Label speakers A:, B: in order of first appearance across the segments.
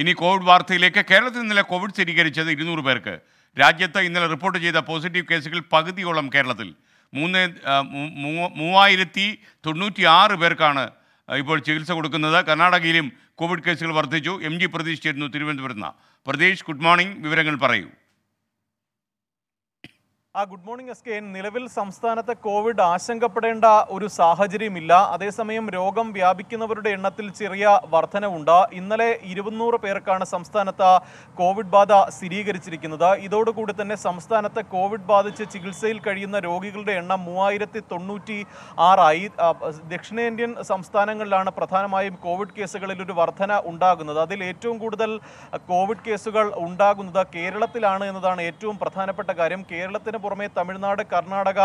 A: ഇനി കോവിഡ് വാർത്തയിലേക്ക് കേരളത്തിൽ ഇന്നലെ കോവിഡ് സ്ഥിരീകരിച്ചത് ഇരുന്നൂറ് പേർക്ക് രാജ്യത്ത് ഇന്നലെ റിപ്പോർട്ട് ചെയ്ത പോസിറ്റീവ് കേസുകൾ പകുതിയോളം കേരളത്തിൽ മൂന്ന് മൂവായിരത്തി തൊണ്ണൂറ്റി ആറ് പേർക്കാണ് ഇപ്പോൾ ചികിത്സ കൊടുക്കുന്നത് കർണാടകയിലും കോവിഡ് കേസുകൾ വർദ്ധിച്ചു എം ജി പ്രതീഷ് ചേരുന്നു തിരുവനന്തപുരത്ത് പ്രതീഷ് ഗുഡ് മോർണിംഗ് വിവരങ്ങൾ പറയൂ
B: ആ ഗുഡ് മോർണിംഗ് എസ് കെ നിലവിൽ സംസ്ഥാനത്ത് കോവിഡ് ആശങ്കപ്പെടേണ്ട ഒരു സാഹചര്യമില്ല അതേസമയം രോഗം വ്യാപിക്കുന്നവരുടെ എണ്ണത്തിൽ ചെറിയ വർധനവുണ്ട് ഇന്നലെ ഇരുപത്തിനൂറ് പേർക്കാണ് സംസ്ഥാനത്ത് കോവിഡ് ബാധ സ്ഥിരീകരിച്ചിരിക്കുന്നത് ഇതോടുകൂടി തന്നെ സംസ്ഥാനത്ത് കോവിഡ് ബാധിച്ച് ചികിത്സയിൽ കഴിയുന്ന രോഗികളുടെ എണ്ണം മൂവായിരത്തി തൊണ്ണൂറ്റി ആറായി ദക്ഷിണേന്ത്യൻ സംസ്ഥാനങ്ങളിലാണ് പ്രധാനമായും കോവിഡ് കേസുകളിൽ ഒരു വർധന ഉണ്ടാകുന്നത് അതിൽ ഏറ്റവും കൂടുതൽ കോവിഡ് കേസുകൾ ഉണ്ടാകുന്നത് കേരളത്തിലാണ് എന്നതാണ് ഏറ്റവും പ്രധാനപ്പെട്ട കാര്യം കേരളത്തിന് പുറമെ തമിഴ്നാട് കർണാടക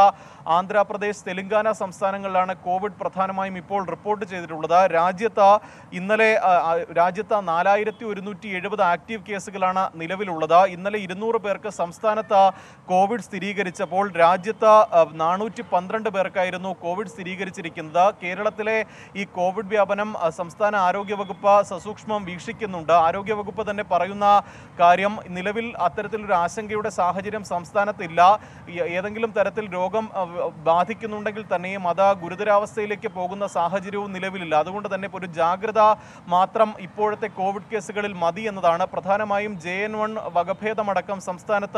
B: ആന്ധ്രാപ്രദേശ് തെലങ്കാന സംസ്ഥാനങ്ങളിലാണ് കോവിഡ് പ്രധാനമായും ഇപ്പോൾ റിപ്പോർട്ട് ചെയ്തിട്ടുള്ളത് രാജ്യത്ത് ഇന്നലെ രാജ്യത്ത് നാലായിരത്തി ഒരുന്നൂറ്റി എഴുപത് ആക്റ്റീവ് കേസുകളാണ് നിലവിലുള്ളത് ഇന്നലെ ഇരുന്നൂറ് പേർക്ക് സംസ്ഥാനത്ത് കോവിഡ് സ്ഥിരീകരിച്ചപ്പോൾ രാജ്യത്ത് നാനൂറ്റി പന്ത്രണ്ട് പേർക്കായിരുന്നു കോവിഡ് സ്ഥിരീകരിച്ചിരിക്കുന്നത് കേരളത്തിലെ ഈ കോവിഡ് വ്യാപനം സംസ്ഥാന ആരോഗ്യവകുപ്പ് സസൂക്ഷ്മം വീക്ഷിക്കുന്നുണ്ട് ആരോഗ്യവകുപ്പ് തന്നെ പറയുന്ന കാര്യം നിലവിൽ അത്തരത്തിലൊരു ആശങ്കയുടെ സാഹചര്യം സംസ്ഥാനത്തില്ല ഏതെങ്കിലും തരത്തിൽ രോഗം ബാധിക്കുന്നുണ്ടെങ്കിൽ തന്നെയും അത് ഗുരുതരാവസ്ഥയിലേക്ക് പോകുന്ന സാഹചര്യവും നിലവിലില്ല അതുകൊണ്ട് തന്നെ ഒരു ജാഗ്രത മാത്രം ഇപ്പോഴത്തെ കോവിഡ് കേസുകളിൽ മതി എന്നതാണ് പ്രധാനമായും ജെ എൻ വൺ വകഭേദമടക്കം സംസ്ഥാനത്ത്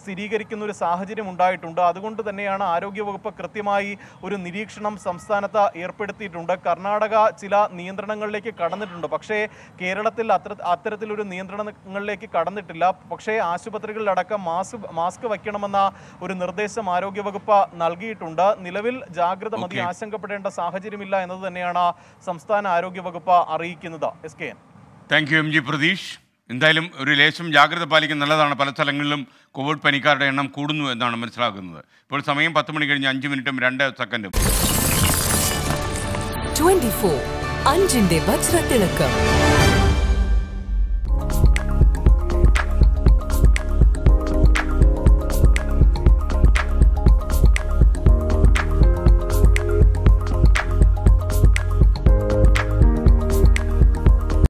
B: സ്ഥിരീകരിക്കുന്ന ഒരു സാഹചര്യം ഉണ്ടായിട്ടുണ്ട് അതുകൊണ്ട് തന്നെയാണ് ആരോഗ്യവകുപ്പ് കൃത്യമായി ഒരു നിരീക്ഷണം സംസ്ഥാനത്ത് ഏർപ്പെടുത്തിയിട്ടുണ്ട് കർണാടക ചില നിയന്ത്രണങ്ങളിലേക്ക് കടന്നിട്ടുണ്ട് പക്ഷേ കേരളത്തിൽ അത്ര അത്തരത്തിലൊരു നിയന്ത്രണങ്ങളിലേക്ക് കടന്നിട്ടില്ല പക്ഷേ ആശുപത്രികളിലടക്കം മാസ്ക് മാസ്ക് വയ്ക്കണമെന്ന ഒരു നിർദ്ദേശം ആരോഗ്യവകുപ്പ് നൽകിയിട്ടുണ്ട് നിലവിൽ ജാഗ്രത മതി ആശങ്കപ്പെടേണ്ട സാഹചര്യമില്ല എന്നത് തന്നെയാണ് സംസ്ഥാന ആരോഗ്യവകുപ്പ് അറിയിക്കുന്നത് S K N
A: thank you M G Pratheesh എന്തായാലും ഒരു ലേശം ജാഗ്രത പാലിക്കുന്ന നല്ലതാണ് പല സ്ഥലങ്ങളിലും കോവിഡ് പനിക്കാരുടെ എണ്ണം കൂടുന്നു എന്നാണ് മനസ്സിലാക്കുന്നത് ഇപ്പോൾ സമയം പത്ത് മണി കഴിഞ്ഞ് അഞ്ച് മിനിറ്റും രണ്ട് സെക്കൻഡും
B: അഞ്ചിന്റെ വജ്രത്തിളക്കം